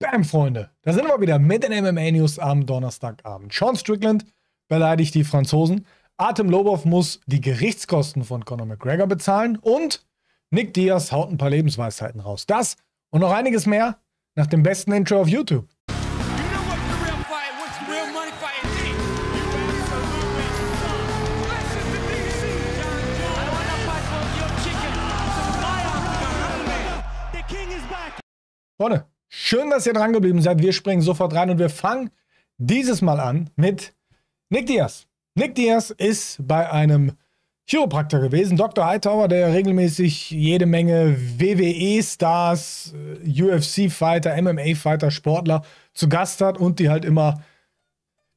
Bam, Freunde, da sind wir wieder mit den MMA-News am Donnerstagabend. Sean Strickland beleidigt die Franzosen, Artem Lobov muss die Gerichtskosten von Conor McGregor bezahlen und Nick Diaz haut ein paar Lebensweisheiten raus. Das und noch einiges mehr nach dem besten Intro auf YouTube. Freunde, Schön, dass ihr dran geblieben seid. Wir springen sofort rein und wir fangen dieses Mal an mit Nick Diaz. Nick Diaz ist bei einem Chiropraktor gewesen, Dr. Hightower, der regelmäßig jede Menge WWE-Stars, äh, UFC-Fighter, MMA-Fighter, Sportler zu Gast hat und die halt immer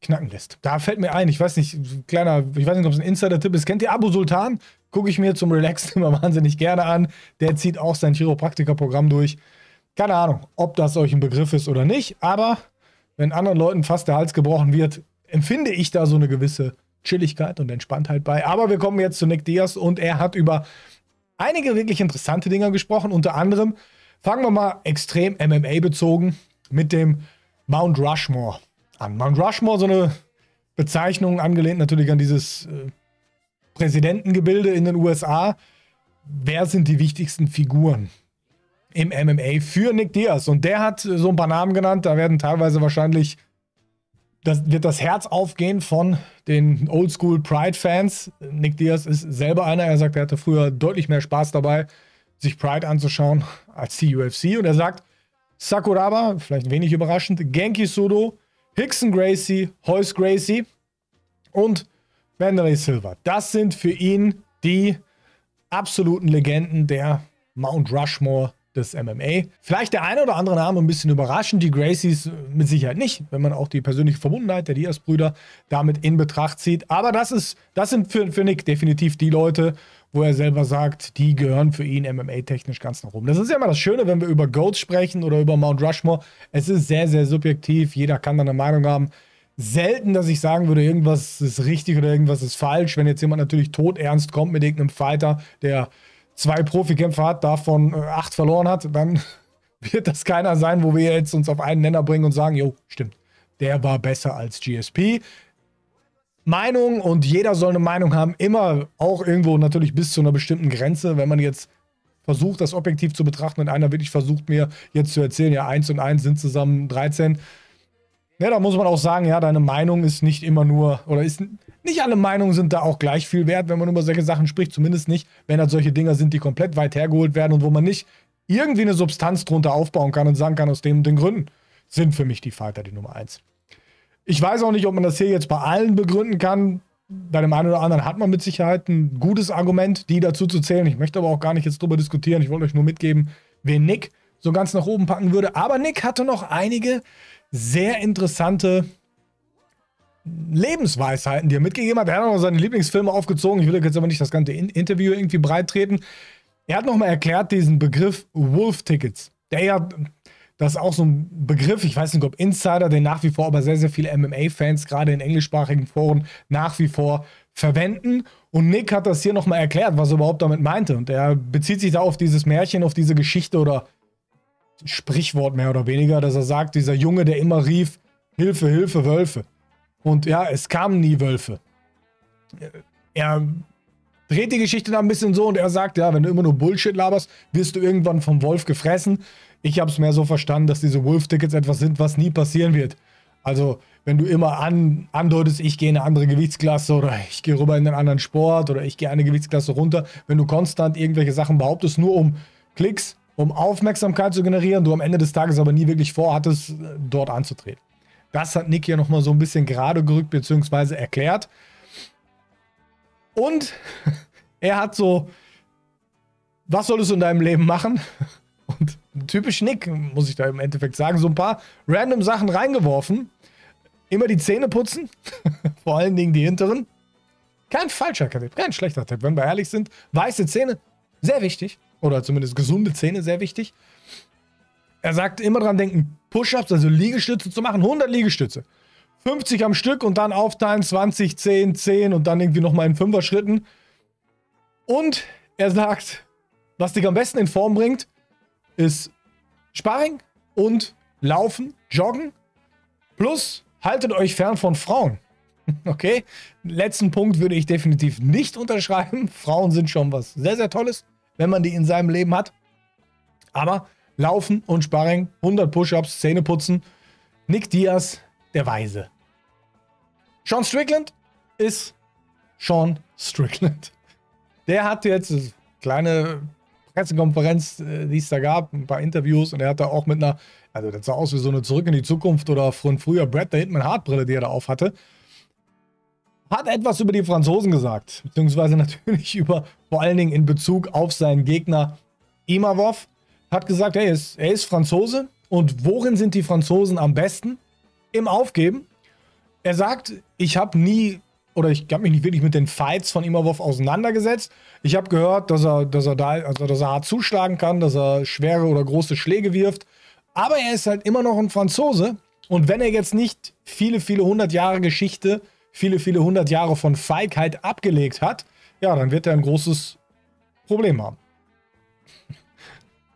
knacken lässt. Da fällt mir ein, ich weiß nicht, kleiner, ich weiß nicht, ob es ein Insider-Tipp ist. Kennt ihr Abu Sultan? Gucke ich mir zum Relaxen immer wahnsinnig gerne an. Der zieht auch sein Chiropraktikerprogramm durch. Keine Ahnung, ob das euch ein Begriff ist oder nicht, aber wenn anderen Leuten fast der Hals gebrochen wird, empfinde ich da so eine gewisse Chilligkeit und Entspanntheit bei. Aber wir kommen jetzt zu Nick Diaz und er hat über einige wirklich interessante Dinge gesprochen. Unter anderem, fangen wir mal extrem MMA bezogen mit dem Mount Rushmore an. Mount Rushmore, so eine Bezeichnung, angelehnt natürlich an dieses äh, Präsidentengebilde in den USA. Wer sind die wichtigsten Figuren im MMA für Nick Diaz. Und der hat so ein paar Namen genannt, da werden teilweise wahrscheinlich, das wird das Herz aufgehen von den Oldschool Pride-Fans. Nick Diaz ist selber einer, er sagt, er hatte früher deutlich mehr Spaß dabei, sich Pride anzuschauen als die UFC. Und er sagt, Sakuraba, vielleicht wenig überraschend, Genki Sudo, Hickson Gracie, Hoyce Gracie und Wanderlei Silva. Das sind für ihn die absoluten Legenden der Mount Rushmore des MMA. Vielleicht der eine oder andere Name ein bisschen überraschend, die Gracies äh, mit Sicherheit nicht, wenn man auch die persönliche Verbundenheit der Diaz-Brüder damit in Betracht zieht. Aber das, ist, das sind für, für Nick definitiv die Leute, wo er selber sagt, die gehören für ihn MMA-technisch ganz nach oben. Das ist ja immer das Schöne, wenn wir über Goats sprechen oder über Mount Rushmore. Es ist sehr, sehr subjektiv. Jeder kann da eine Meinung haben. Selten, dass ich sagen würde, irgendwas ist richtig oder irgendwas ist falsch. Wenn jetzt jemand natürlich todernst kommt mit irgendeinem Fighter, der zwei Profikämpfer hat, davon äh, acht verloren hat, dann wird das keiner sein, wo wir jetzt uns auf einen Nenner bringen und sagen, jo, stimmt, der war besser als GSP. Meinung und jeder soll eine Meinung haben, immer auch irgendwo natürlich bis zu einer bestimmten Grenze, wenn man jetzt versucht, das objektiv zu betrachten und einer wirklich versucht mir jetzt zu erzählen, ja, eins und eins sind zusammen 13, ja, da muss man auch sagen, ja, deine Meinung ist nicht immer nur, oder ist nicht alle Meinungen sind da auch gleich viel wert, wenn man über solche Sachen spricht, zumindest nicht, wenn das halt solche Dinger sind, die komplett weit hergeholt werden und wo man nicht irgendwie eine Substanz drunter aufbauen kann und sagen kann, aus dem und den Gründen sind für mich die Fighter die Nummer eins. Ich weiß auch nicht, ob man das hier jetzt bei allen begründen kann. Bei dem einen oder anderen hat man mit Sicherheit ein gutes Argument, die dazu zu zählen. Ich möchte aber auch gar nicht jetzt drüber diskutieren. Ich wollte euch nur mitgeben, wen Nick so ganz nach oben packen würde. Aber Nick hatte noch einige sehr interessante Lebensweisheiten, die er mitgegeben hat. Er hat auch noch seine Lieblingsfilme aufgezogen. Ich will jetzt aber nicht das ganze Interview irgendwie breit Er hat nochmal erklärt diesen Begriff Wolf-Tickets. Der ja, das ist auch so ein Begriff, ich weiß nicht, ob Insider den nach wie vor, aber sehr, sehr viele MMA-Fans, gerade in englischsprachigen Foren, nach wie vor verwenden. Und Nick hat das hier nochmal erklärt, was er überhaupt damit meinte. Und er bezieht sich da auf dieses Märchen, auf diese Geschichte oder Sprichwort mehr oder weniger, dass er sagt, dieser Junge, der immer rief, Hilfe, Hilfe, Wölfe. Und ja, es kamen nie Wölfe. Er dreht die Geschichte dann ein bisschen so und er sagt, ja, wenn du immer nur Bullshit laberst, wirst du irgendwann vom Wolf gefressen. Ich habe es mehr so verstanden, dass diese Wolf-Tickets etwas sind, was nie passieren wird. Also, wenn du immer an, andeutest, ich gehe in eine andere Gewichtsklasse oder ich gehe rüber in einen anderen Sport oder ich gehe eine Gewichtsklasse runter, wenn du konstant irgendwelche Sachen behauptest, nur um Klicks, um Aufmerksamkeit zu generieren, du am Ende des Tages aber nie wirklich vorhattest, äh, dort anzutreten. Das hat Nick hier nochmal so ein bisschen gerade gerückt bzw. erklärt. Und er hat so, was solltest du in deinem Leben machen? Und typisch Nick, muss ich da im Endeffekt sagen, so ein paar random Sachen reingeworfen. Immer die Zähne putzen, vor allen Dingen die hinteren. Kein falscher Tipp, kein schlechter Tipp, wenn wir ehrlich sind. Weiße Zähne, sehr wichtig. Oder zumindest gesunde Zähne, sehr wichtig. Er sagt immer dran denken, Push-Ups, also Liegestütze zu machen, 100 Liegestütze. 50 am Stück und dann aufteilen, 20, 10, 10 und dann irgendwie nochmal in 5er Schritten. Und er sagt, was dich am besten in Form bringt, ist Sparring und Laufen, Joggen. Plus, haltet euch fern von Frauen. Okay, letzten Punkt würde ich definitiv nicht unterschreiben. Frauen sind schon was sehr, sehr Tolles wenn man die in seinem Leben hat. Aber Laufen und Sparring, 100 Push-Ups, Zähne putzen. Nick Diaz, der Weise. Sean Strickland ist Sean Strickland. Der hat jetzt eine kleine Pressekonferenz, äh, die es da gab, ein paar Interviews und er hat da auch mit einer, also das sah aus wie so eine Zurück in die Zukunft oder von früher Brad der Hitman Hart Brille, die er da auf hatte hat etwas über die Franzosen gesagt, beziehungsweise natürlich über, vor allen Dingen in Bezug auf seinen Gegner Imavov, hat gesagt, er ist, er ist Franzose und worin sind die Franzosen am besten? Im Aufgeben. Er sagt, ich habe nie oder ich habe mich nicht wirklich mit den Fights von Imavov auseinandergesetzt. Ich habe gehört, dass er, dass er da, also dass er hart zuschlagen kann, dass er schwere oder große Schläge wirft. Aber er ist halt immer noch ein Franzose. Und wenn er jetzt nicht viele, viele hundert Jahre Geschichte äh, viele, viele hundert Jahre von Feigheit abgelegt hat, ja, dann wird er ein großes Problem haben.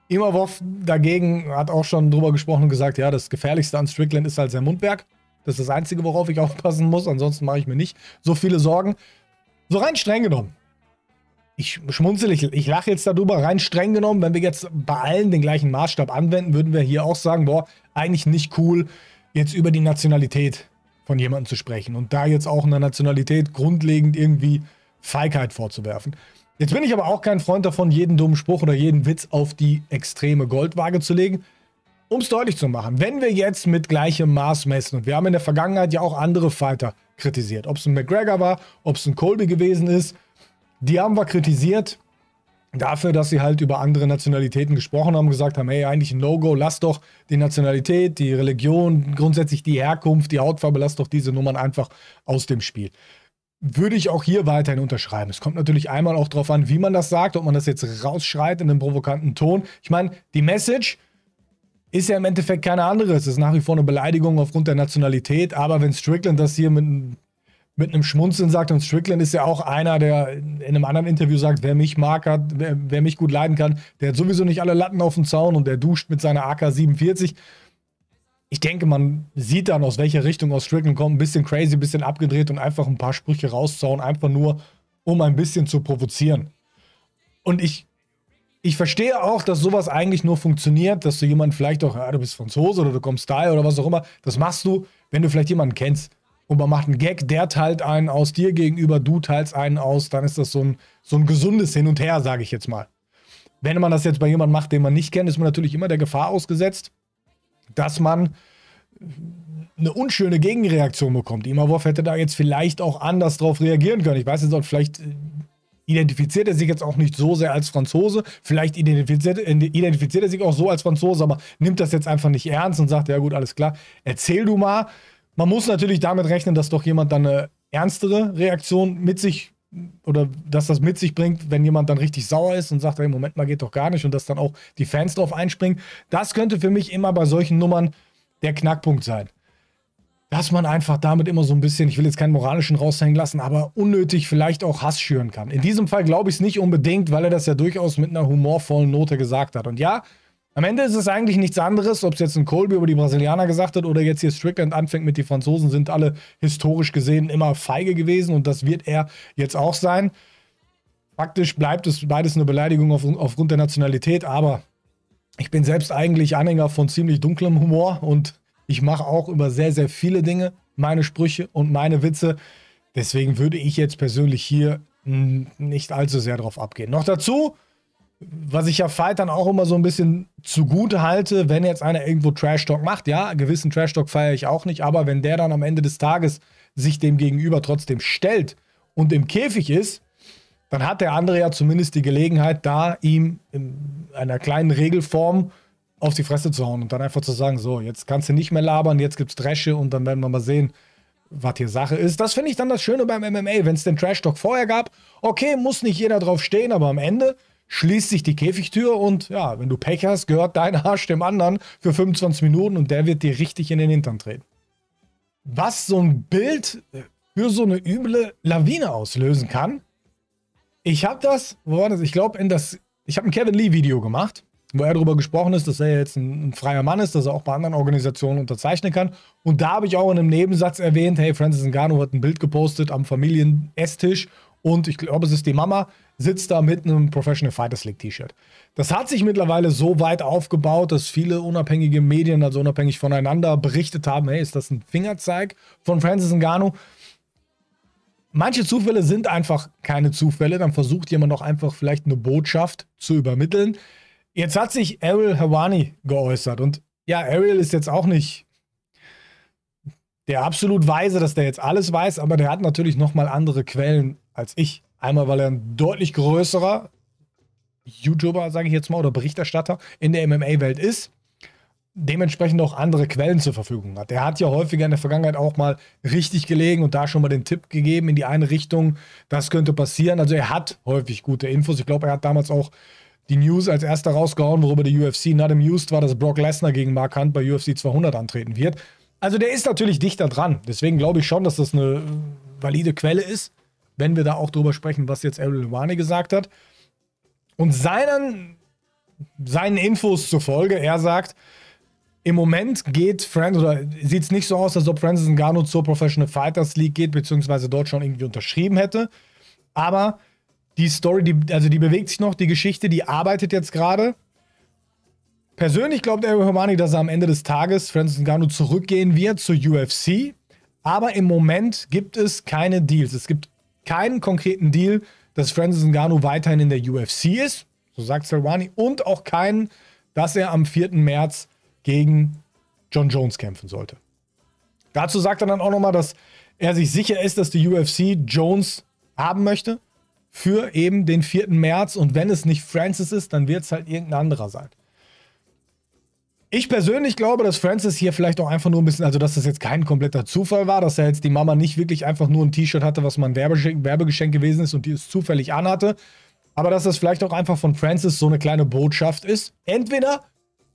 Imavov dagegen hat auch schon drüber gesprochen und gesagt, ja, das Gefährlichste an Strickland ist halt sein Mundwerk. Das ist das Einzige, worauf ich aufpassen muss. Ansonsten mache ich mir nicht so viele Sorgen. So rein streng genommen. Ich schmunzel, ich, ich lache jetzt darüber, rein streng genommen, wenn wir jetzt bei allen den gleichen Maßstab anwenden, würden wir hier auch sagen, boah, eigentlich nicht cool, jetzt über die Nationalität von jemandem zu sprechen und da jetzt auch einer Nationalität grundlegend irgendwie Feigheit vorzuwerfen. Jetzt bin ich aber auch kein Freund davon, jeden dummen Spruch oder jeden Witz auf die extreme Goldwaage zu legen. Um es deutlich zu machen, wenn wir jetzt mit gleichem Maß messen, und wir haben in der Vergangenheit ja auch andere Fighter kritisiert, ob es ein McGregor war, ob es ein Colby gewesen ist, die haben wir kritisiert, dafür, dass sie halt über andere Nationalitäten gesprochen haben, gesagt haben, hey, eigentlich ein No-Go, lass doch die Nationalität, die Religion, grundsätzlich die Herkunft, die Hautfarbe, lass doch diese Nummern einfach aus dem Spiel. Würde ich auch hier weiterhin unterschreiben. Es kommt natürlich einmal auch darauf an, wie man das sagt, ob man das jetzt rausschreit in einem provokanten Ton. Ich meine, die Message ist ja im Endeffekt keine andere. Es ist nach wie vor eine Beleidigung aufgrund der Nationalität, aber wenn Strickland das hier mit einem mit einem Schmunzeln sagt. Und Strickland ist ja auch einer, der in einem anderen Interview sagt, wer mich mag hat, wer, wer mich gut leiden kann, der hat sowieso nicht alle Latten auf dem Zaun und der duscht mit seiner AK-47. Ich denke, man sieht dann, aus welcher Richtung aus Strickland kommt. Ein bisschen crazy, ein bisschen abgedreht und einfach ein paar Sprüche rauszauen, einfach nur, um ein bisschen zu provozieren. Und ich, ich verstehe auch, dass sowas eigentlich nur funktioniert, dass du jemanden vielleicht auch, ja, du bist Franzose oder du kommst daher oder was auch immer, das machst du, wenn du vielleicht jemanden kennst und man macht einen Gag, der teilt einen aus dir gegenüber, du teilst einen aus, dann ist das so ein, so ein gesundes Hin und Her, sage ich jetzt mal. Wenn man das jetzt bei jemandem macht, den man nicht kennt, ist man natürlich immer der Gefahr ausgesetzt, dass man eine unschöne Gegenreaktion bekommt. Ima hätte da jetzt vielleicht auch anders drauf reagieren können. Ich weiß nicht, vielleicht äh, identifiziert er sich jetzt auch nicht so sehr als Franzose. Vielleicht identifiziert, äh, identifiziert er sich auch so als Franzose, aber nimmt das jetzt einfach nicht ernst und sagt, ja gut, alles klar, erzähl du mal, man muss natürlich damit rechnen, dass doch jemand dann eine ernstere Reaktion mit sich oder dass das mit sich bringt, wenn jemand dann richtig sauer ist und sagt, hey, Moment mal, geht doch gar nicht und dass dann auch die Fans drauf einspringen. Das könnte für mich immer bei solchen Nummern der Knackpunkt sein. Dass man einfach damit immer so ein bisschen, ich will jetzt keinen moralischen raushängen lassen, aber unnötig vielleicht auch Hass schüren kann. In diesem Fall glaube ich es nicht unbedingt, weil er das ja durchaus mit einer humorvollen Note gesagt hat. Und ja, am Ende ist es eigentlich nichts anderes, ob es jetzt ein Colby über die Brasilianer gesagt hat oder jetzt hier Strickland anfängt mit die Franzosen, sind alle historisch gesehen immer feige gewesen und das wird er jetzt auch sein. Faktisch bleibt es beides eine Beleidigung auf, aufgrund der Nationalität, aber ich bin selbst eigentlich Anhänger von ziemlich dunklem Humor und ich mache auch über sehr, sehr viele Dinge meine Sprüche und meine Witze. Deswegen würde ich jetzt persönlich hier nicht allzu sehr drauf abgehen. Noch dazu was ich ja Fight dann auch immer so ein bisschen zugute halte, wenn jetzt einer irgendwo Trash Talk macht. Ja, einen gewissen Trash Talk feiere ich auch nicht, aber wenn der dann am Ende des Tages sich dem gegenüber trotzdem stellt und im Käfig ist, dann hat der andere ja zumindest die Gelegenheit, da ihm in einer kleinen Regelform auf die Fresse zu hauen und dann einfach zu sagen, so, jetzt kannst du nicht mehr labern, jetzt gibt's Dresche und dann werden wir mal sehen, was hier Sache ist. Das finde ich dann das Schöne beim MMA, wenn es den Trash Talk vorher gab. Okay, muss nicht jeder drauf stehen, aber am Ende schließt sich die Käfigtür und ja, wenn du Pech hast, gehört dein Arsch dem anderen für 25 Minuten und der wird dir richtig in den Hintern treten. Was so ein Bild äh, für so eine üble Lawine auslösen kann. Ich habe das, wo war das? Ich glaube, in das, ich habe ein Kevin Lee Video gemacht, wo er darüber gesprochen ist, dass er jetzt ein, ein freier Mann ist, dass er auch bei anderen Organisationen unterzeichnen kann. Und da habe ich auch in einem Nebensatz erwähnt, hey, Francis Ngannou hat ein Bild gepostet am familien Familienesstisch und ich glaube, es ist die Mama, sitzt da mit einem Professional Fighters League T-Shirt. Das hat sich mittlerweile so weit aufgebaut, dass viele unabhängige Medien, also unabhängig voneinander, berichtet haben: hey, ist das ein Fingerzeig von Francis Ngannou? Manche Zufälle sind einfach keine Zufälle. Dann versucht jemand auch einfach vielleicht eine Botschaft zu übermitteln. Jetzt hat sich Ariel Hawani geäußert und ja, Ariel ist jetzt auch nicht der absolut weise, dass der jetzt alles weiß, aber der hat natürlich nochmal andere Quellen als ich. Einmal, weil er ein deutlich größerer YouTuber, sage ich jetzt mal, oder Berichterstatter in der MMA-Welt ist, dementsprechend auch andere Quellen zur Verfügung hat. Er hat ja häufiger in der Vergangenheit auch mal richtig gelegen und da schon mal den Tipp gegeben in die eine Richtung, das könnte passieren. Also er hat häufig gute Infos. Ich glaube, er hat damals auch die News als erster rausgehauen, worüber die UFC not amused war, dass Brock Lesnar gegen Mark Hunt bei UFC 200 antreten wird. Also der ist natürlich dichter dran. Deswegen glaube ich schon, dass das eine valide Quelle ist wenn wir da auch drüber sprechen, was jetzt Ariel Lewani gesagt hat. Und seinen, seinen Infos zufolge, er sagt, im Moment geht Friends oder sieht es nicht so aus, als ob Francis Ngannou zur Professional Fighters League geht, beziehungsweise dort schon irgendwie unterschrieben hätte. Aber die Story, die, also die bewegt sich noch, die Geschichte, die arbeitet jetzt gerade. Persönlich glaubt Ariel Hermani, dass er am Ende des Tages Francis Ngannou zurückgehen wird zur UFC. Aber im Moment gibt es keine Deals. Es gibt keinen konkreten Deal, dass Francis Ngannou weiterhin in der UFC ist, so sagt Serwani, und auch keinen, dass er am 4. März gegen John Jones kämpfen sollte. Dazu sagt er dann auch nochmal, dass er sich sicher ist, dass die UFC Jones haben möchte für eben den 4. März und wenn es nicht Francis ist, dann wird es halt irgendein anderer sein. Ich persönlich glaube, dass Francis hier vielleicht auch einfach nur ein bisschen, also dass das jetzt kein kompletter Zufall war, dass er jetzt die Mama nicht wirklich einfach nur ein T-Shirt hatte, was mal ein Werbegeschenk, gewesen ist und die es zufällig anhatte. Aber dass das vielleicht auch einfach von Francis so eine kleine Botschaft ist. Entweder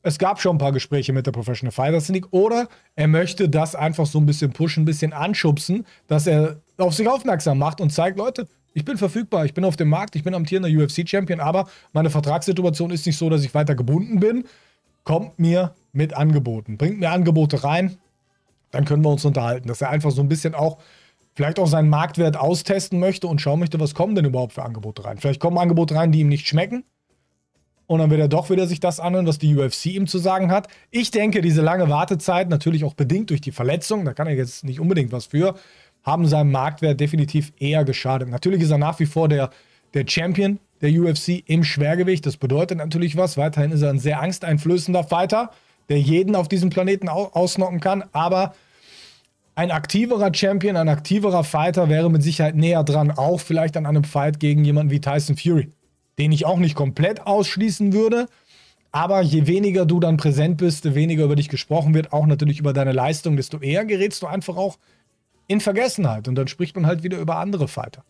es gab schon ein paar Gespräche mit der Professional Fighter League oder er möchte das einfach so ein bisschen pushen, ein bisschen anschubsen, dass er auf sich aufmerksam macht und zeigt, Leute, ich bin verfügbar, ich bin auf dem Markt, ich bin amtierender UFC-Champion, aber meine Vertragssituation ist nicht so, dass ich weiter gebunden bin kommt mir mit Angeboten. Bringt mir Angebote rein, dann können wir uns unterhalten. Dass er einfach so ein bisschen auch vielleicht auch seinen Marktwert austesten möchte und schauen möchte, was kommen denn überhaupt für Angebote rein. Vielleicht kommen Angebote rein, die ihm nicht schmecken. Und dann wird er doch wieder sich das anhören, was die UFC ihm zu sagen hat. Ich denke, diese lange Wartezeit, natürlich auch bedingt durch die Verletzung, da kann er jetzt nicht unbedingt was für, haben seinem Marktwert definitiv eher geschadet. Natürlich ist er nach wie vor der, der Champion der UFC im Schwergewicht. Das bedeutet natürlich was. Weiterhin ist er ein sehr angsteinflößender Fighter, der jeden auf diesem Planeten ausnocken kann. Aber ein aktiverer Champion, ein aktiverer Fighter wäre mit Sicherheit näher dran. Auch vielleicht an einem Fight gegen jemanden wie Tyson Fury, den ich auch nicht komplett ausschließen würde. Aber je weniger du dann präsent bist, je weniger über dich gesprochen wird, auch natürlich über deine Leistung, desto eher gerätst du einfach auch in Vergessenheit. Und dann spricht man halt wieder über andere Fighter.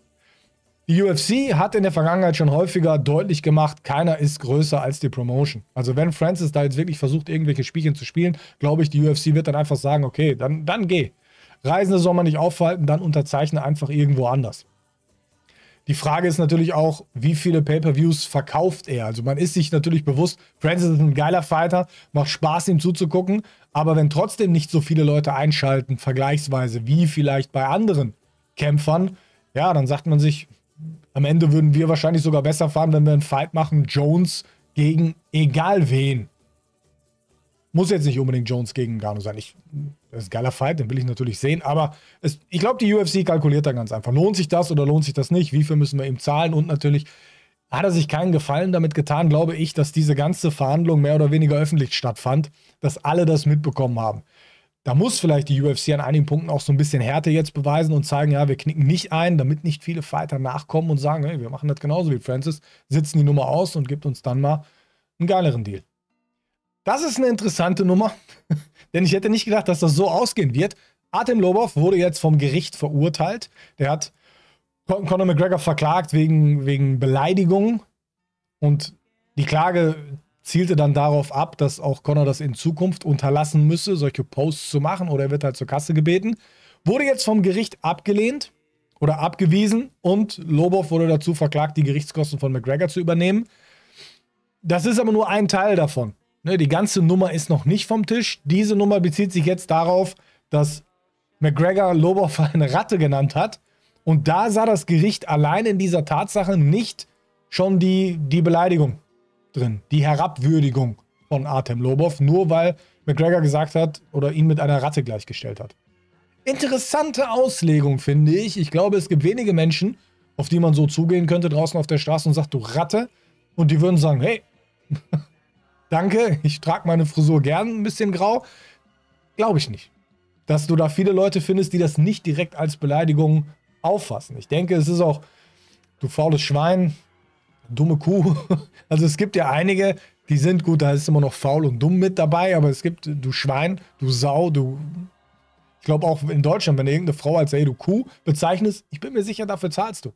Die UFC hat in der Vergangenheit schon häufiger deutlich gemacht, keiner ist größer als die Promotion. Also wenn Francis da jetzt wirklich versucht, irgendwelche Spielchen zu spielen, glaube ich, die UFC wird dann einfach sagen, okay, dann, dann geh. Reisende soll man nicht aufhalten, dann unterzeichne einfach irgendwo anders. Die Frage ist natürlich auch, wie viele Pay-per-Views verkauft er? Also man ist sich natürlich bewusst, Francis ist ein geiler Fighter, macht Spaß ihm zuzugucken, aber wenn trotzdem nicht so viele Leute einschalten, vergleichsweise wie vielleicht bei anderen Kämpfern, ja, dann sagt man sich, am Ende würden wir wahrscheinlich sogar besser fahren, wenn wir einen Fight machen. Jones gegen egal wen. Muss jetzt nicht unbedingt Jones gegen Gano sein. Ich, das ist ein geiler Fight, den will ich natürlich sehen. Aber es, ich glaube, die UFC kalkuliert da ganz einfach. Lohnt sich das oder lohnt sich das nicht? Wie viel müssen wir ihm zahlen? Und natürlich hat er sich keinen Gefallen damit getan, glaube ich, dass diese ganze Verhandlung mehr oder weniger öffentlich stattfand, dass alle das mitbekommen haben da muss vielleicht die UFC an einigen Punkten auch so ein bisschen Härte jetzt beweisen und zeigen, ja, wir knicken nicht ein, damit nicht viele Fighter nachkommen und sagen, hey, wir machen das genauso wie Francis, sitzen die Nummer aus und gibt uns dann mal einen geileren Deal. Das ist eine interessante Nummer, denn ich hätte nicht gedacht, dass das so ausgehen wird. Artem Lobov wurde jetzt vom Gericht verurteilt. Der hat Conor McGregor verklagt wegen, wegen Beleidigung und die Klage zielte dann darauf ab, dass auch Connor das in Zukunft unterlassen müsse, solche Posts zu machen oder er wird halt zur Kasse gebeten. Wurde jetzt vom Gericht abgelehnt oder abgewiesen und Lobov wurde dazu verklagt, die Gerichtskosten von McGregor zu übernehmen. Das ist aber nur ein Teil davon. Ne, die ganze Nummer ist noch nicht vom Tisch. Diese Nummer bezieht sich jetzt darauf, dass McGregor Lobov eine Ratte genannt hat. Und da sah das Gericht allein in dieser Tatsache nicht schon die, die Beleidigung drin. Die Herabwürdigung von Artem Lobov, nur weil McGregor gesagt hat oder ihn mit einer Ratte gleichgestellt hat. Interessante Auslegung, finde ich. Ich glaube, es gibt wenige Menschen, auf die man so zugehen könnte draußen auf der Straße und sagt, du Ratte. Und die würden sagen, hey, danke, ich trage meine Frisur gern ein bisschen grau. Glaube ich nicht. Dass du da viele Leute findest, die das nicht direkt als Beleidigung auffassen. Ich denke, es ist auch, du faules Schwein, dumme Kuh. Also es gibt ja einige, die sind gut, da ist immer noch faul und dumm mit dabei, aber es gibt, du Schwein, du Sau, du. Ich glaube auch in Deutschland, wenn irgendeine Frau als, ey, du Kuh bezeichnest, ich bin mir sicher, dafür zahlst du.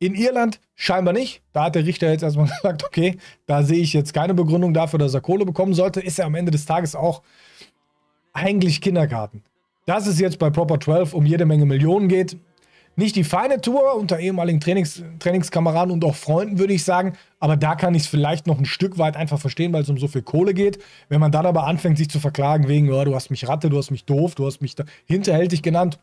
In Irland scheinbar nicht. Da hat der Richter jetzt erstmal gesagt, okay, da sehe ich jetzt keine Begründung dafür, dass er Kohle bekommen sollte. Ist ja am Ende des Tages auch eigentlich Kindergarten. Dass es jetzt bei Proper 12 um jede Menge Millionen geht, nicht die feine Tour unter ehemaligen Trainings Trainingskameraden und auch Freunden, würde ich sagen. Aber da kann ich es vielleicht noch ein Stück weit einfach verstehen, weil es um so viel Kohle geht. Wenn man dann aber anfängt, sich zu verklagen wegen, oh, du hast mich Ratte, du hast mich doof, du hast mich hinterhältig genannt.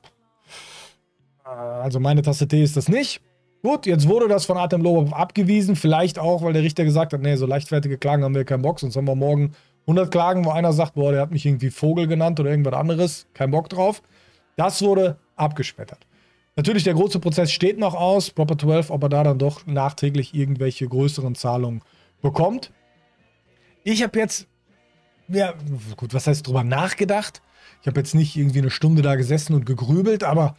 Also meine Tasse Tee ist das nicht. Gut, jetzt wurde das von Artem Lobov abgewiesen. Vielleicht auch, weil der Richter gesagt hat, nee, so leichtfertige Klagen haben wir keinen Bock. Sonst haben wir morgen 100 Klagen, wo einer sagt, boah, der hat mich irgendwie Vogel genannt oder irgendwas anderes. Kein Bock drauf. Das wurde abgeschmettert. Natürlich, der große Prozess steht noch aus. Proper 12, ob er da dann doch nachträglich irgendwelche größeren Zahlungen bekommt. Ich habe jetzt, ja, gut, was heißt drüber nachgedacht? Ich habe jetzt nicht irgendwie eine Stunde da gesessen und gegrübelt, aber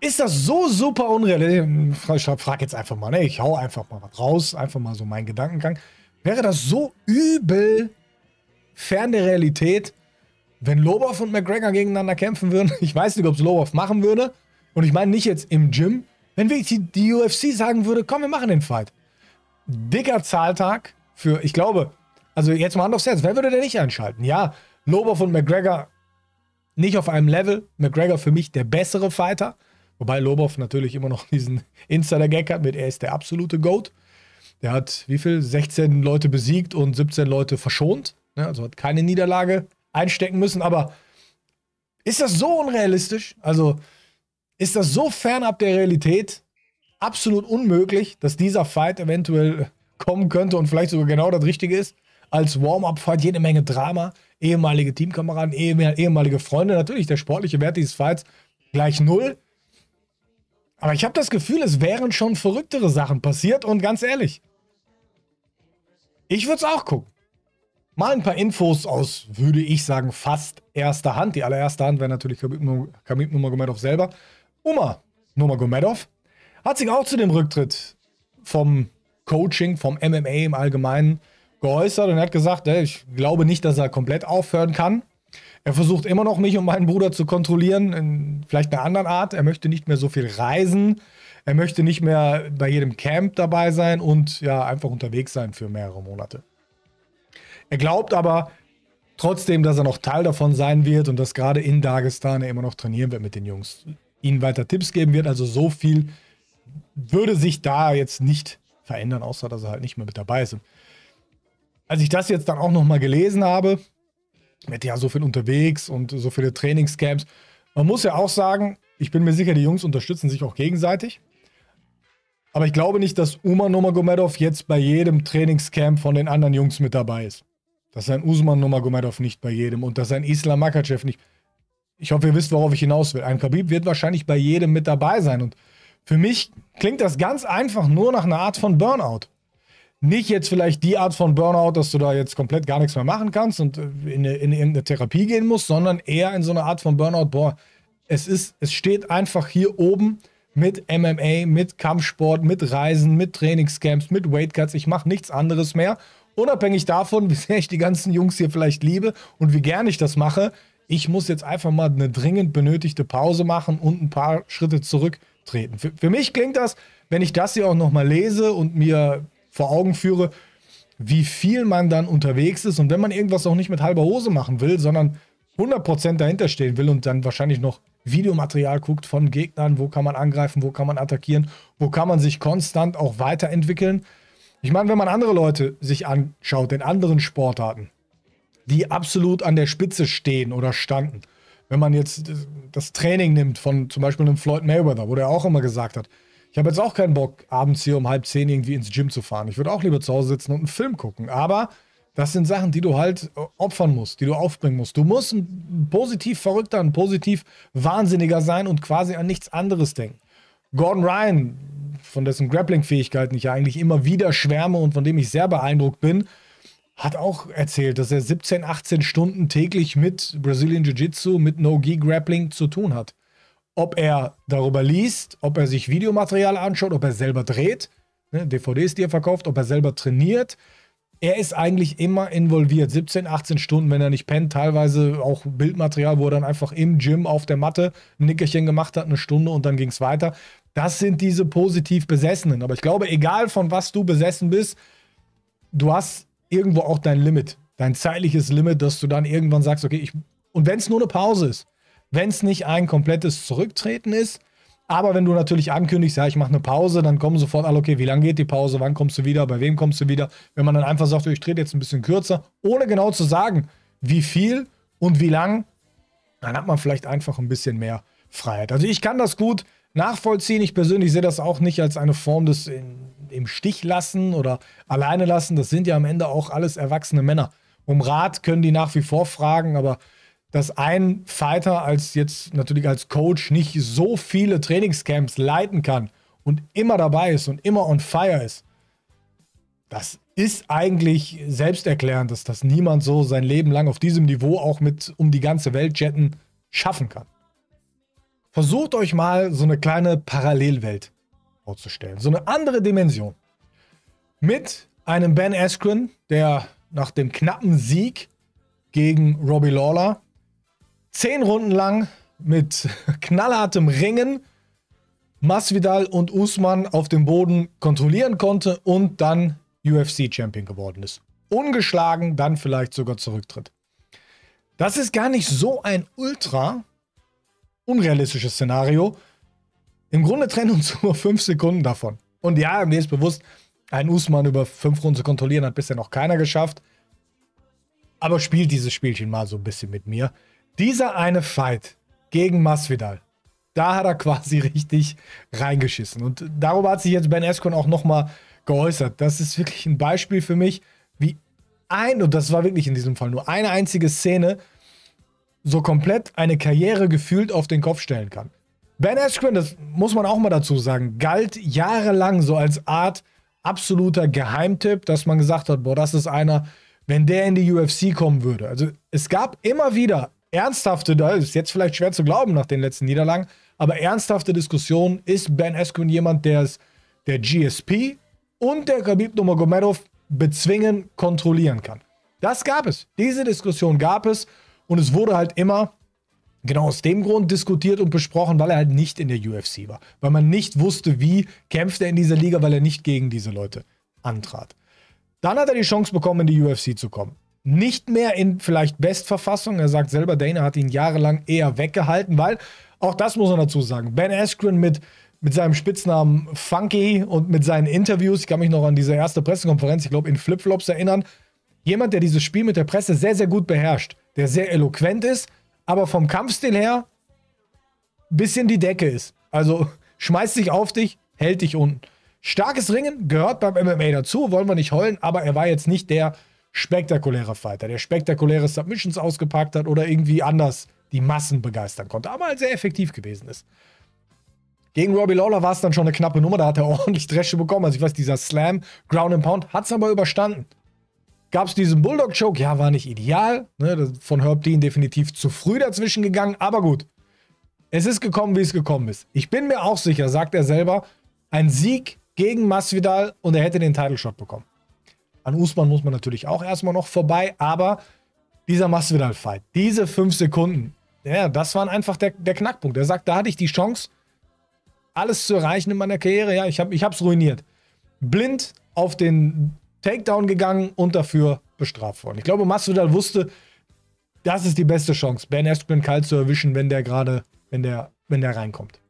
ist das so super unrealistisch? Ich äh, frage jetzt einfach mal, ne? ich hau einfach mal was raus, einfach mal so meinen Gedankengang. Wäre das so übel fern der Realität, wenn Lobov und McGregor gegeneinander kämpfen würden, ich weiß nicht, ob es Lobov machen würde, und ich meine nicht jetzt im Gym, wenn wirklich die UFC sagen würde, komm, wir machen den Fight. Dicker Zahltag für, ich glaube, also jetzt mal Hand aufs Herz, wer würde der nicht einschalten? Ja, Lobov und McGregor nicht auf einem Level. McGregor für mich der bessere Fighter. Wobei Lobov natürlich immer noch diesen Insider-Gag hat mit, er ist der absolute Goat. Der hat wie viel? 16 Leute besiegt und 17 Leute verschont. Ne? Also hat keine Niederlage einstecken müssen. Aber ist das so unrealistisch? Also ist das so fernab der Realität? Absolut unmöglich, dass dieser Fight eventuell äh, kommen könnte und vielleicht sogar genau das Richtige ist. Als Warm-up-Fight jede Menge Drama, ehemalige Teamkameraden, ehemalige Freunde. Natürlich, der sportliche Wert dieses Fights gleich null. Aber ich habe das Gefühl, es wären schon verrücktere Sachen passiert und ganz ehrlich, ich würde es auch gucken. Mal ein paar Infos aus, würde ich sagen, fast erster Hand. Die allererste Hand wäre natürlich Khabib Nurmagomedov selber. Uma Nurmagomedov hat sich auch zu dem Rücktritt vom Coaching, vom MMA im Allgemeinen geäußert und hat gesagt, ey, ich glaube nicht, dass er komplett aufhören kann. Er versucht immer noch, mich und meinen Bruder zu kontrollieren, in vielleicht einer anderen Art. Er möchte nicht mehr so viel reisen. Er möchte nicht mehr bei jedem Camp dabei sein und ja, einfach unterwegs sein für mehrere Monate. Er glaubt aber trotzdem, dass er noch Teil davon sein wird und dass gerade in Dagestan er immer noch trainieren wird mit den Jungs. Ihnen weiter Tipps geben wird, also so viel würde sich da jetzt nicht verändern, außer dass er halt nicht mehr mit dabei ist. Als ich das jetzt dann auch nochmal gelesen habe, mit ja so viel unterwegs und so viele Trainingscamps, man muss ja auch sagen, ich bin mir sicher, die Jungs unterstützen sich auch gegenseitig. Aber ich glaube nicht, dass Uma Nomagomedov jetzt bei jedem Trainingscamp von den anderen Jungs mit dabei ist dass ein Usman Nomagomedov nicht bei jedem und dass ein Islam Makachev nicht. Ich hoffe, ihr wisst, worauf ich hinaus will. Ein Khabib wird wahrscheinlich bei jedem mit dabei sein. Und für mich klingt das ganz einfach nur nach einer Art von Burnout. Nicht jetzt vielleicht die Art von Burnout, dass du da jetzt komplett gar nichts mehr machen kannst und äh, in eine, in eine Therapie gehen musst, sondern eher in so eine Art von Burnout, boah, es ist, es steht einfach hier oben mit MMA, mit Kampfsport, mit Reisen, mit Trainingscamps, mit Weightcuts. Ich mache nichts anderes mehr unabhängig davon, wie sehr ich die ganzen Jungs hier vielleicht liebe und wie gern ich das mache, ich muss jetzt einfach mal eine dringend benötigte Pause machen und ein paar Schritte zurücktreten. Für, für mich klingt das, wenn ich das hier auch nochmal lese und mir vor Augen führe, wie viel man dann unterwegs ist und wenn man irgendwas auch nicht mit halber Hose machen will, sondern 100% dahinter stehen will und dann wahrscheinlich noch Videomaterial guckt von Gegnern, wo kann man angreifen, wo kann man attackieren, wo kann man sich konstant auch weiterentwickeln, ich meine, wenn man andere Leute sich anschaut in anderen Sportarten, die absolut an der Spitze stehen oder standen. Wenn man jetzt das Training nimmt von zum Beispiel einem Floyd Mayweather, wo der auch immer gesagt hat, ich habe jetzt auch keinen Bock, abends hier um halb zehn irgendwie ins Gym zu fahren. Ich würde auch lieber zu Hause sitzen und einen Film gucken. Aber das sind Sachen, die du halt äh, opfern musst, die du aufbringen musst. Du musst ein positiv Verrückter, ein positiv Wahnsinniger sein und quasi an nichts anderes denken. Gordon Ryan von dessen Grappling-Fähigkeiten ich ja eigentlich immer wieder schwärme und von dem ich sehr beeindruckt bin, hat auch erzählt, dass er 17, 18 Stunden täglich mit Brazilian Jiu-Jitsu, mit No-Gi-Grappling zu tun hat. Ob er darüber liest, ob er sich Videomaterial anschaut, ob er selber dreht, ne, DVDs, die er verkauft, ob er selber trainiert. Er ist eigentlich immer involviert. 17, 18 Stunden, wenn er nicht pennt, teilweise auch Bildmaterial, wo er dann einfach im Gym auf der Matte ein Nickerchen gemacht hat, eine Stunde und dann ging es weiter. Das sind diese positiv Besessenen. Aber ich glaube, egal von was du besessen bist, du hast irgendwo auch dein Limit, dein zeitliches Limit, dass du dann irgendwann sagst, okay, ich. Und wenn es nur eine Pause ist, wenn es nicht ein komplettes Zurücktreten ist, aber wenn du natürlich ankündigst, ja, ich mache eine Pause, dann kommen sofort alle, okay, wie lange geht die Pause, wann kommst du wieder, bei wem kommst du wieder? Wenn man dann einfach sagt, ich trete jetzt ein bisschen kürzer, ohne genau zu sagen, wie viel und wie lang, dann hat man vielleicht einfach ein bisschen mehr Freiheit. Also ich kann das gut, nachvollziehen. Ich persönlich sehe das auch nicht als eine Form des in, im Stich lassen oder alleine lassen. Das sind ja am Ende auch alles erwachsene Männer. Um Rat können die nach wie vor fragen, aber dass ein Fighter als jetzt natürlich als Coach nicht so viele Trainingscamps leiten kann und immer dabei ist und immer on fire ist, das ist eigentlich selbsterklärend, dass das niemand so sein Leben lang auf diesem Niveau auch mit um die ganze Welt jetten schaffen kann versucht euch mal so eine kleine Parallelwelt vorzustellen. So eine andere Dimension. Mit einem Ben Askren, der nach dem knappen Sieg gegen Robbie Lawler zehn Runden lang mit knallhartem Ringen Masvidal und Usman auf dem Boden kontrollieren konnte und dann UFC-Champion geworden ist. Ungeschlagen, dann vielleicht sogar zurücktritt. Das ist gar nicht so ein ultra unrealistisches Szenario. Im Grunde trennen uns nur fünf Sekunden davon. Und ja, mir ist bewusst, einen Usman über fünf Runden zu kontrollieren hat bisher noch keiner geschafft. Aber spielt dieses Spielchen mal so ein bisschen mit mir. Dieser eine Fight gegen Masvidal, da hat er quasi richtig reingeschissen. Und darüber hat sich jetzt Ben Eskon auch nochmal geäußert. Das ist wirklich ein Beispiel für mich, wie ein, und das war wirklich in diesem Fall nur eine einzige Szene, so komplett eine Karriere gefühlt auf den Kopf stellen kann. Ben Askren, das muss man auch mal dazu sagen, galt jahrelang so als Art absoluter Geheimtipp, dass man gesagt hat, boah, das ist einer, wenn der in die UFC kommen würde. Also es gab immer wieder ernsthafte, das ist jetzt vielleicht schwer zu glauben nach den letzten Niederlagen, aber ernsthafte Diskussionen, ist Ben Askren jemand, der es der GSP und der Khabib Nurmagomedov bezwingen, kontrollieren kann. Das gab es. Diese Diskussion gab es und es wurde halt immer genau aus dem Grund diskutiert und besprochen, weil er halt nicht in der UFC war. Weil man nicht wusste, wie kämpft er in dieser Liga, weil er nicht gegen diese Leute antrat. Dann hat er die Chance bekommen, in die UFC zu kommen. Nicht mehr in vielleicht Bestverfassung. Er sagt selber, Dana hat ihn jahrelang eher weggehalten, weil, auch das muss man dazu sagen, Ben Askren mit, mit seinem Spitznamen Funky und mit seinen Interviews, ich kann mich noch an diese erste Pressekonferenz, ich glaube, in Flipflops erinnern, jemand, der dieses Spiel mit der Presse sehr, sehr gut beherrscht der sehr eloquent ist, aber vom Kampfstil her ein bisschen die Decke ist. Also schmeißt sich auf dich, hält dich unten. Starkes Ringen gehört beim MMA dazu, wollen wir nicht heulen, aber er war jetzt nicht der spektakuläre Fighter, der spektakuläre Submissions ausgepackt hat oder irgendwie anders die Massen begeistern konnte, aber halt sehr effektiv gewesen ist. Gegen Robbie Lawler war es dann schon eine knappe Nummer, da hat er ordentlich Dresche bekommen. Also ich weiß, dieser Slam, Ground and Pound, hat es aber überstanden gab es diesen Bulldog-Choke. Ja, war nicht ideal. Ne? Von Herb Dean definitiv zu früh dazwischen gegangen. Aber gut, es ist gekommen, wie es gekommen ist. Ich bin mir auch sicher, sagt er selber, ein Sieg gegen Masvidal und er hätte den Title-Shot bekommen. An Usman muss man natürlich auch erstmal noch vorbei, aber dieser Masvidal-Fight, diese fünf Sekunden, ja, das waren einfach der, der Knackpunkt. Er sagt, da hatte ich die Chance, alles zu erreichen in meiner Karriere. Ja, ich habe es ruiniert. Blind auf den Takedown gegangen und dafür bestraft worden. Ich glaube, Masvidal wusste, das ist die beste Chance, Ben Askren kalt zu erwischen, wenn der gerade, wenn der, wenn der reinkommt.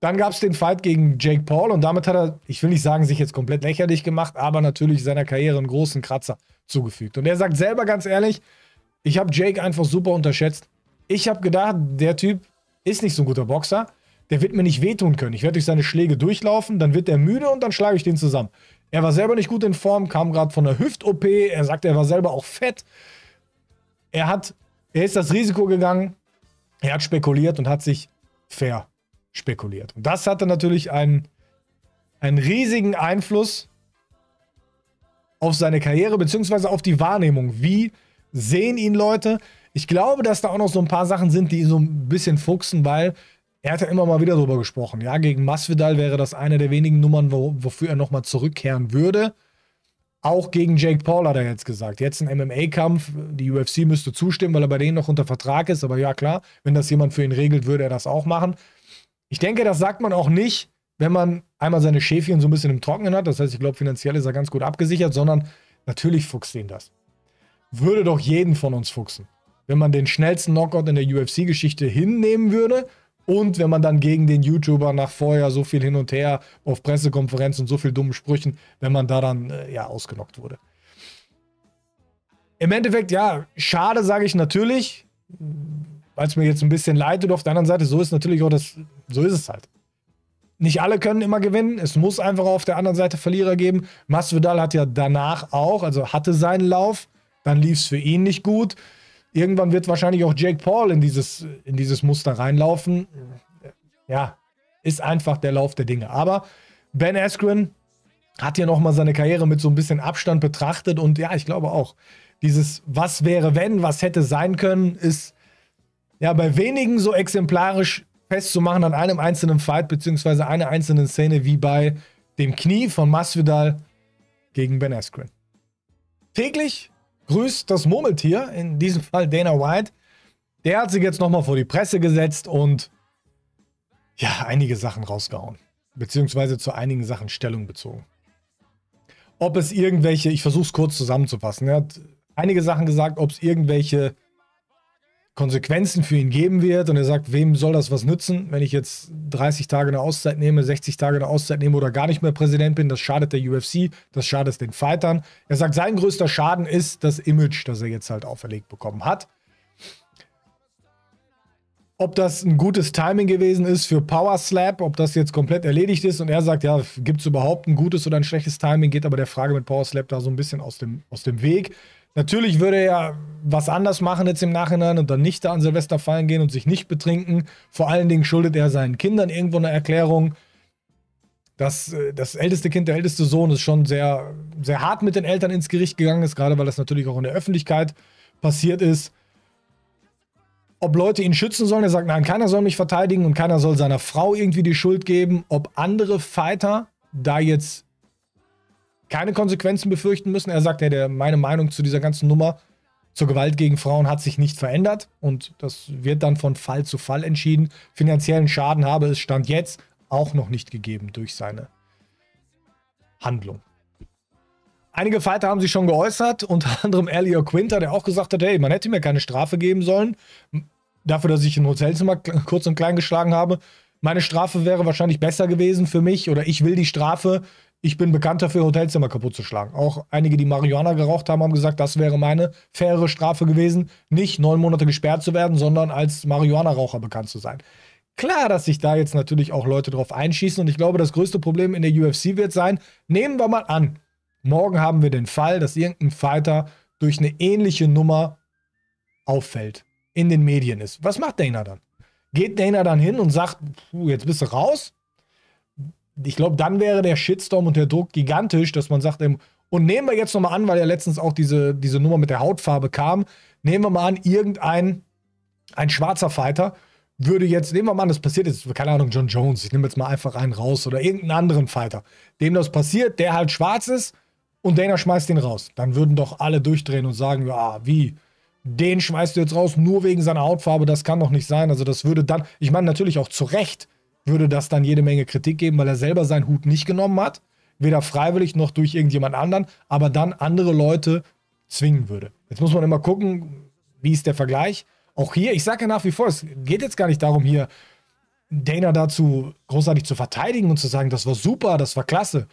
Dann gab es den Fight gegen Jake Paul und damit hat er, ich will nicht sagen, sich jetzt komplett lächerlich gemacht, aber natürlich seiner Karriere einen großen Kratzer zugefügt. Und er sagt selber ganz ehrlich, ich habe Jake einfach super unterschätzt. Ich habe gedacht, der Typ ist nicht so ein guter Boxer. Der wird mir nicht wehtun können. Ich werde durch seine Schläge durchlaufen, dann wird er müde und dann schlage ich den zusammen. Er war selber nicht gut in Form, kam gerade von der Hüft-OP. Er sagt, er war selber auch fett. Er hat, er ist das Risiko gegangen. Er hat spekuliert und hat sich fair spekuliert. Und das hatte natürlich einen, einen riesigen Einfluss auf seine Karriere, beziehungsweise auf die Wahrnehmung. Wie sehen ihn Leute? Ich glaube, dass da auch noch so ein paar Sachen sind, die so ein bisschen fuchsen, weil er hat ja immer mal wieder darüber gesprochen. Ja, gegen Masvidal wäre das eine der wenigen Nummern, wo, wofür er nochmal zurückkehren würde. Auch gegen Jake Paul hat er jetzt gesagt. Jetzt ein MMA-Kampf. Die UFC müsste zustimmen, weil er bei denen noch unter Vertrag ist. Aber ja, klar, wenn das jemand für ihn regelt, würde er das auch machen. Ich denke, das sagt man auch nicht, wenn man einmal seine Schäfchen so ein bisschen im Trockenen hat. Das heißt, ich glaube, finanziell ist er ganz gut abgesichert, sondern natürlich fuchst ihn das. Würde doch jeden von uns fuchsen. Wenn man den schnellsten Knockout in der UFC-Geschichte hinnehmen würde und wenn man dann gegen den YouTuber nach vorher so viel hin und her auf Pressekonferenzen und so viel dummen Sprüchen, wenn man da dann äh, ja ausgenockt wurde. Im Endeffekt, ja, schade, sage ich natürlich, weil es mir jetzt ein bisschen leid tut. Auf der anderen Seite, so ist natürlich auch das, so ist es halt. Nicht alle können immer gewinnen. Es muss einfach auf der anderen Seite Verlierer geben. Masvidal hat ja danach auch, also hatte seinen Lauf, dann lief es für ihn nicht gut. Irgendwann wird wahrscheinlich auch Jake Paul in dieses, in dieses Muster reinlaufen. Ja, ist einfach der Lauf der Dinge. Aber Ben Askren hat ja nochmal seine Karriere mit so ein bisschen Abstand betrachtet und ja, ich glaube auch, dieses Was wäre wenn, was hätte sein können, ist ja bei wenigen so exemplarisch festzumachen an einem einzelnen Fight beziehungsweise einer einzelnen Szene wie bei dem Knie von Masvidal gegen Ben Askren. Täglich grüßt das Murmeltier, in diesem Fall Dana White. Der hat sich jetzt nochmal vor die Presse gesetzt und ja, einige Sachen rausgehauen. Beziehungsweise zu einigen Sachen Stellung bezogen. Ob es irgendwelche, ich versuche es kurz zusammenzufassen, er hat einige Sachen gesagt, ob es irgendwelche Konsequenzen für ihn geben wird und er sagt, wem soll das was nützen, wenn ich jetzt 30 Tage eine Auszeit nehme, 60 Tage eine Auszeit nehme oder gar nicht mehr Präsident bin, das schadet der UFC, das schadet den Fightern. Er sagt, sein größter Schaden ist das Image, das er jetzt halt auferlegt bekommen hat. Ob das ein gutes Timing gewesen ist für Power Slap, ob das jetzt komplett erledigt ist und er sagt, ja, gibt es überhaupt ein gutes oder ein schlechtes Timing, geht aber der Frage mit Power Slap da so ein bisschen aus dem, aus dem Weg. Natürlich würde er was anders machen jetzt im Nachhinein und dann nicht da an Silvester fallen gehen und sich nicht betrinken. Vor allen Dingen schuldet er seinen Kindern irgendwo eine Erklärung. Das, äh, das älteste Kind, der älteste Sohn, ist schon sehr, sehr hart mit den Eltern ins Gericht gegangen ist, gerade weil das natürlich auch in der Öffentlichkeit passiert ist. Ob Leute ihn schützen sollen, er sagt, nein, keiner soll mich verteidigen und keiner soll seiner Frau irgendwie die Schuld geben. Ob andere Fighter da jetzt keine Konsequenzen befürchten müssen. Er sagt, ja, der, meine Meinung zu dieser ganzen Nummer zur Gewalt gegen Frauen hat sich nicht verändert und das wird dann von Fall zu Fall entschieden. Finanziellen Schaden habe es Stand jetzt auch noch nicht gegeben durch seine Handlung. Einige Fighter haben sich schon geäußert, unter anderem Elio Quinter, der auch gesagt hat, hey, man hätte mir keine Strafe geben sollen, dafür, dass ich ein Hotelzimmer kurz und klein geschlagen habe. Meine Strafe wäre wahrscheinlich besser gewesen für mich oder ich will die Strafe, ich bin bekannt dafür, Hotelzimmer kaputt zu schlagen. Auch einige, die Marihuana geraucht haben, haben gesagt, das wäre meine faire Strafe gewesen, nicht neun Monate gesperrt zu werden, sondern als Marihuana-Raucher bekannt zu sein. Klar, dass sich da jetzt natürlich auch Leute drauf einschießen und ich glaube, das größte Problem in der UFC wird sein, nehmen wir mal an, morgen haben wir den Fall, dass irgendein Fighter durch eine ähnliche Nummer auffällt, in den Medien ist. Was macht Dana dann? Geht Dana dann hin und sagt, jetzt bist du raus? ich glaube, dann wäre der Shitstorm und der Druck gigantisch, dass man sagt, ähm, und nehmen wir jetzt nochmal an, weil ja letztens auch diese, diese Nummer mit der Hautfarbe kam, nehmen wir mal an, irgendein ein schwarzer Fighter würde jetzt, nehmen wir mal an, das passiert jetzt, keine Ahnung, John Jones, ich nehme jetzt mal einfach einen raus oder irgendeinen anderen Fighter, dem das passiert, der halt schwarz ist und Dana schmeißt ihn raus. Dann würden doch alle durchdrehen und sagen, ja, wie? Den schmeißt du jetzt raus, nur wegen seiner Hautfarbe, das kann doch nicht sein. Also das würde dann, ich meine natürlich auch zu Recht, würde das dann jede Menge Kritik geben, weil er selber seinen Hut nicht genommen hat, weder freiwillig noch durch irgendjemand anderen, aber dann andere Leute zwingen würde. Jetzt muss man immer gucken, wie ist der Vergleich. Auch hier, ich sage ja nach wie vor, es geht jetzt gar nicht darum, hier Dana dazu großartig zu verteidigen und zu sagen, das war super, das war klasse.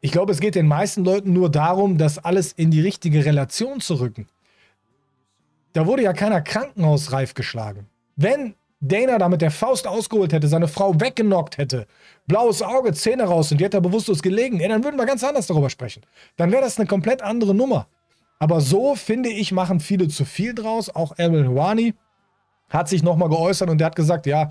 Ich glaube, es geht den meisten Leuten nur darum, das alles in die richtige Relation zu rücken. Da wurde ja keiner krankenhausreif geschlagen. Wenn Dana damit der Faust ausgeholt hätte, seine Frau weggenockt hätte, blaues Auge, Zähne raus und die hätte er bewusstlos gelegen, ey, dann würden wir ganz anders darüber sprechen. Dann wäre das eine komplett andere Nummer. Aber so, finde ich, machen viele zu viel draus. Auch Erwin Hwani hat sich nochmal geäußert und der hat gesagt, ja,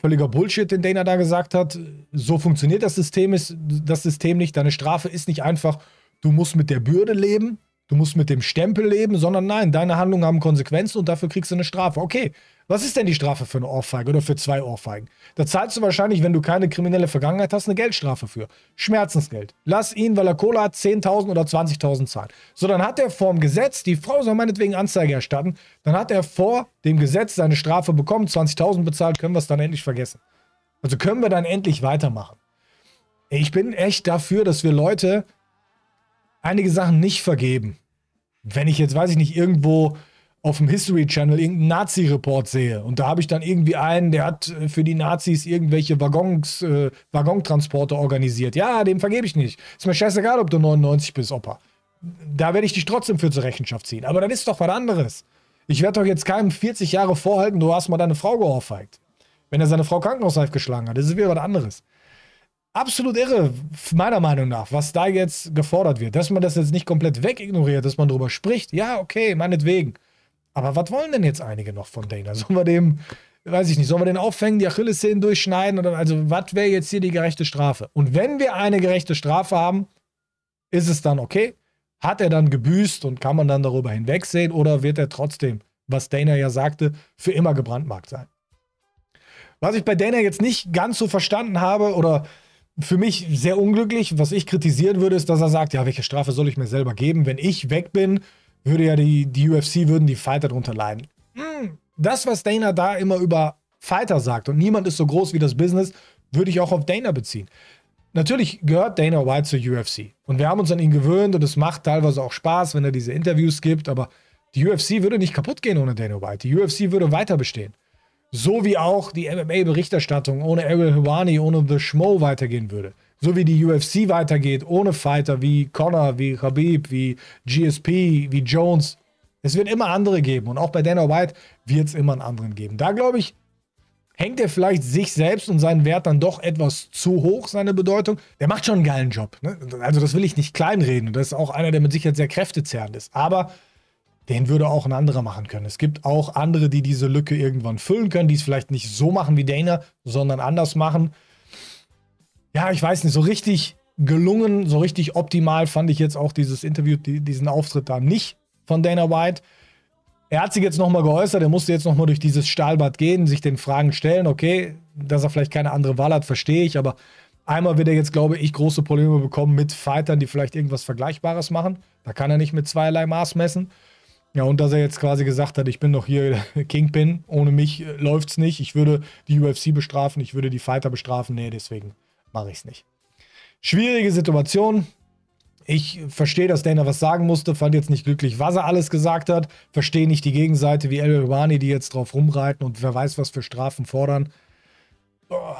völliger Bullshit, den Dana da gesagt hat. So funktioniert das System, ist, das System nicht. Deine Strafe ist nicht einfach, du musst mit der Bürde leben, du musst mit dem Stempel leben, sondern nein, deine Handlungen haben Konsequenzen und dafür kriegst du eine Strafe. Okay, was ist denn die Strafe für eine Ohrfeige oder für zwei Ohrfeigen? Da zahlst du wahrscheinlich, wenn du keine kriminelle Vergangenheit hast, eine Geldstrafe für. Schmerzensgeld. Lass ihn, weil er Cola hat, 10.000 oder 20.000 zahlen. So, dann hat er vorm Gesetz, die Frau soll meinetwegen Anzeige erstatten, dann hat er vor dem Gesetz seine Strafe bekommen, 20.000 bezahlt, können wir es dann endlich vergessen. Also können wir dann endlich weitermachen. Ich bin echt dafür, dass wir Leute einige Sachen nicht vergeben. Wenn ich jetzt, weiß ich nicht, irgendwo auf dem History Channel irgendeinen Nazi-Report sehe und da habe ich dann irgendwie einen, der hat äh, für die Nazis irgendwelche Waggons, äh, Waggontransporte organisiert. Ja, dem vergebe ich nicht. Ist mir scheißegal, ob du 99 bist, Opa. Da werde ich dich trotzdem für zur Rechenschaft ziehen. Aber das ist doch was anderes. Ich werde doch jetzt keinem 40 Jahre vorhalten, du hast mal deine Frau geohrfeigt. Wenn er seine Frau krankenhausreif geschlagen hat, das ist wieder was anderes absolut irre, meiner Meinung nach, was da jetzt gefordert wird. Dass man das jetzt nicht komplett wegignoriert, dass man darüber spricht. Ja, okay, meinetwegen. Aber was wollen denn jetzt einige noch von Dana? Also, sollen wir dem, weiß ich nicht, sollen wir den auffängen, die Achillessehnen durchschneiden? Oder, also, was wäre jetzt hier die gerechte Strafe? Und wenn wir eine gerechte Strafe haben, ist es dann okay? Hat er dann gebüßt und kann man dann darüber hinwegsehen? Oder wird er trotzdem, was Dana ja sagte, für immer gebrandmarkt sein? Was ich bei Dana jetzt nicht ganz so verstanden habe oder für mich sehr unglücklich. Was ich kritisieren würde, ist, dass er sagt, ja, welche Strafe soll ich mir selber geben? Wenn ich weg bin, würde ja die, die UFC, würden die Fighter darunter leiden. Hm, das, was Dana da immer über Fighter sagt und niemand ist so groß wie das Business, würde ich auch auf Dana beziehen. Natürlich gehört Dana White zur UFC und wir haben uns an ihn gewöhnt und es macht teilweise auch Spaß, wenn er diese Interviews gibt, aber die UFC würde nicht kaputt gehen ohne Dana White. Die UFC würde weiter bestehen. So wie auch die MMA-Berichterstattung ohne Ariel Hawani, ohne The Schmo weitergehen würde. So wie die UFC weitergeht, ohne Fighter wie Connor, wie Habib, wie GSP, wie Jones. Es wird immer andere geben. Und auch bei Dana White wird es immer einen anderen geben. Da glaube ich, hängt er vielleicht sich selbst und seinen Wert dann doch etwas zu hoch, seine Bedeutung. Der macht schon einen geilen Job. Ne? Also das will ich nicht kleinreden. das ist auch einer, der mit Sicherheit sehr kräftezerrend ist. Aber den würde auch ein anderer machen können. Es gibt auch andere, die diese Lücke irgendwann füllen können, die es vielleicht nicht so machen wie Dana, sondern anders machen. Ja, ich weiß nicht, so richtig gelungen, so richtig optimal fand ich jetzt auch dieses Interview, diesen Auftritt da nicht von Dana White. Er hat sich jetzt nochmal geäußert, er musste jetzt nochmal durch dieses Stahlbad gehen, sich den Fragen stellen. Okay, dass er vielleicht keine andere Wahl hat, verstehe ich, aber einmal wird er jetzt, glaube ich, große Probleme bekommen mit Fightern, die vielleicht irgendwas Vergleichbares machen. Da kann er nicht mit zweierlei Maß messen. Ja, und dass er jetzt quasi gesagt hat, ich bin doch hier Kingpin, ohne mich äh, läuft's nicht, ich würde die UFC bestrafen, ich würde die Fighter bestrafen, nee, deswegen mache ich's nicht. Schwierige Situation. Ich verstehe, dass Dana was sagen musste, fand jetzt nicht glücklich, was er alles gesagt hat, verstehe nicht die Gegenseite wie El Rwani, die jetzt drauf rumreiten und wer weiß, was für Strafen fordern. Oh,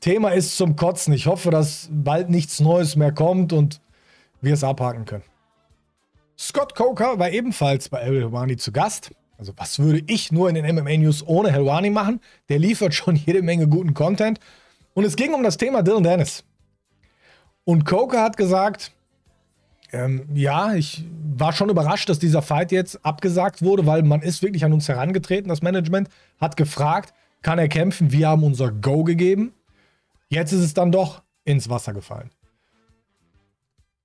Thema ist zum Kotzen. Ich hoffe, dass bald nichts Neues mehr kommt und wir es abhaken können. Scott Coker war ebenfalls bei Ariel Helwani zu Gast. Also was würde ich nur in den MMA-News ohne Helwani machen? Der liefert schon jede Menge guten Content. Und es ging um das Thema Dylan Dennis. Und Coker hat gesagt, ähm, ja, ich war schon überrascht, dass dieser Fight jetzt abgesagt wurde, weil man ist wirklich an uns herangetreten. Das Management hat gefragt, kann er kämpfen? Wir haben unser Go gegeben. Jetzt ist es dann doch ins Wasser gefallen.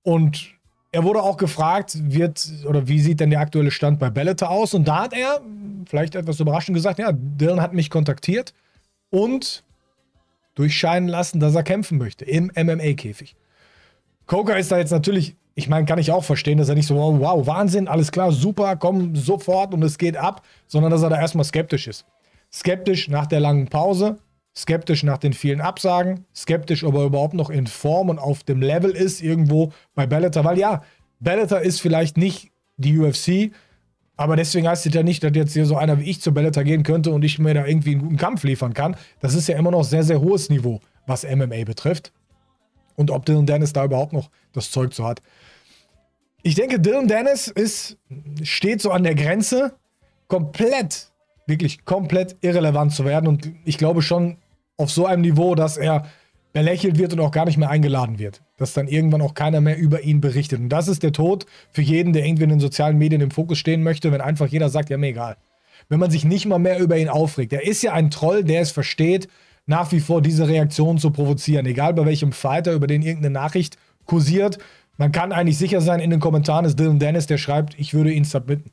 Und er wurde auch gefragt, wird oder wie sieht denn der aktuelle Stand bei Bellator aus? Und da hat er, vielleicht etwas überraschend gesagt, ja, Dylan hat mich kontaktiert und durchscheinen lassen, dass er kämpfen möchte im MMA-Käfig. Coker ist da jetzt natürlich, ich meine, kann ich auch verstehen, dass er nicht so, oh, wow, Wahnsinn, alles klar, super, komm sofort und es geht ab, sondern dass er da erstmal skeptisch ist. Skeptisch nach der langen Pause, skeptisch nach den vielen Absagen, skeptisch, ob er überhaupt noch in Form und auf dem Level ist irgendwo bei Bellator. Weil ja, Bellator ist vielleicht nicht die UFC, aber deswegen heißt es ja nicht, dass jetzt hier so einer wie ich zu Bellator gehen könnte und ich mir da irgendwie einen guten Kampf liefern kann. Das ist ja immer noch sehr, sehr hohes Niveau, was MMA betrifft. Und ob Dylan Dennis da überhaupt noch das Zeug zu hat. Ich denke, Dylan Dennis ist, steht so an der Grenze, komplett wirklich komplett irrelevant zu werden. Und ich glaube schon, auf so einem Niveau, dass er belächelt wird und auch gar nicht mehr eingeladen wird. Dass dann irgendwann auch keiner mehr über ihn berichtet. Und das ist der Tod für jeden, der irgendwie in den sozialen Medien im Fokus stehen möchte, wenn einfach jeder sagt, ja, mir egal. Wenn man sich nicht mal mehr über ihn aufregt. Er ist ja ein Troll, der es versteht, nach wie vor diese Reaktion zu provozieren. Egal bei welchem Fighter, über den irgendeine Nachricht kursiert. Man kann eigentlich sicher sein, in den Kommentaren ist Dylan Dennis, der schreibt, ich würde ihn submitten.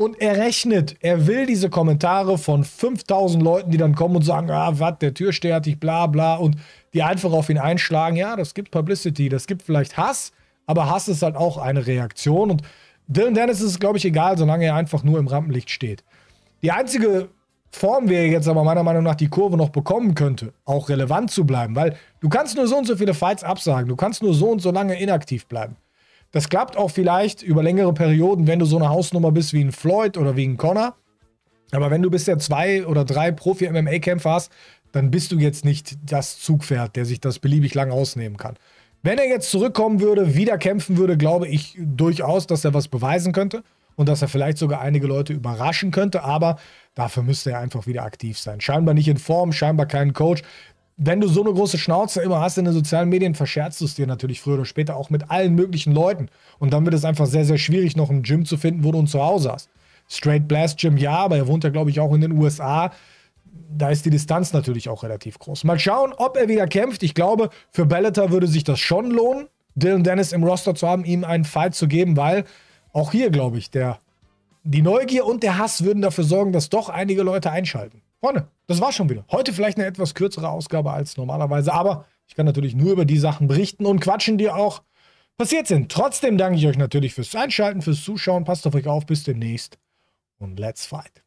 Und er rechnet, er will diese Kommentare von 5000 Leuten, die dann kommen und sagen, ah, was, der Tür hat dich, bla bla, und die einfach auf ihn einschlagen. Ja, das gibt Publicity, das gibt vielleicht Hass, aber Hass ist halt auch eine Reaktion. Und Dylan Dennis ist es, glaube ich, egal, solange er einfach nur im Rampenlicht steht. Die einzige Form, wie er jetzt aber meiner Meinung nach die Kurve noch bekommen könnte, auch relevant zu bleiben, weil du kannst nur so und so viele Fights absagen, du kannst nur so und so lange inaktiv bleiben. Das klappt auch vielleicht über längere Perioden, wenn du so eine Hausnummer bist wie ein Floyd oder wie ein Connor. Aber wenn du bisher zwei oder drei Profi-MMA-Kämpfer hast, dann bist du jetzt nicht das Zugpferd, der sich das beliebig lang ausnehmen kann. Wenn er jetzt zurückkommen würde, wieder kämpfen würde, glaube ich durchaus, dass er was beweisen könnte und dass er vielleicht sogar einige Leute überraschen könnte, aber dafür müsste er einfach wieder aktiv sein. Scheinbar nicht in Form, scheinbar keinen Coach wenn du so eine große Schnauze immer hast in den sozialen Medien, verscherzt du es dir natürlich früher oder später auch mit allen möglichen Leuten. Und dann wird es einfach sehr, sehr schwierig, noch ein Gym zu finden, wo du ein Zuhause hast. Straight Blast Gym, ja, aber er wohnt ja, glaube ich, auch in den USA. Da ist die Distanz natürlich auch relativ groß. Mal schauen, ob er wieder kämpft. Ich glaube, für Bellator würde sich das schon lohnen, Dylan Dennis im Roster zu haben, ihm einen Fight zu geben, weil auch hier, glaube ich, der, die Neugier und der Hass würden dafür sorgen, dass doch einige Leute einschalten. Freunde, das war schon wieder. Heute vielleicht eine etwas kürzere Ausgabe als normalerweise, aber ich kann natürlich nur über die Sachen berichten und quatschen, die auch passiert sind. Trotzdem danke ich euch natürlich fürs Einschalten, fürs Zuschauen. Passt auf euch auf, bis demnächst und let's fight.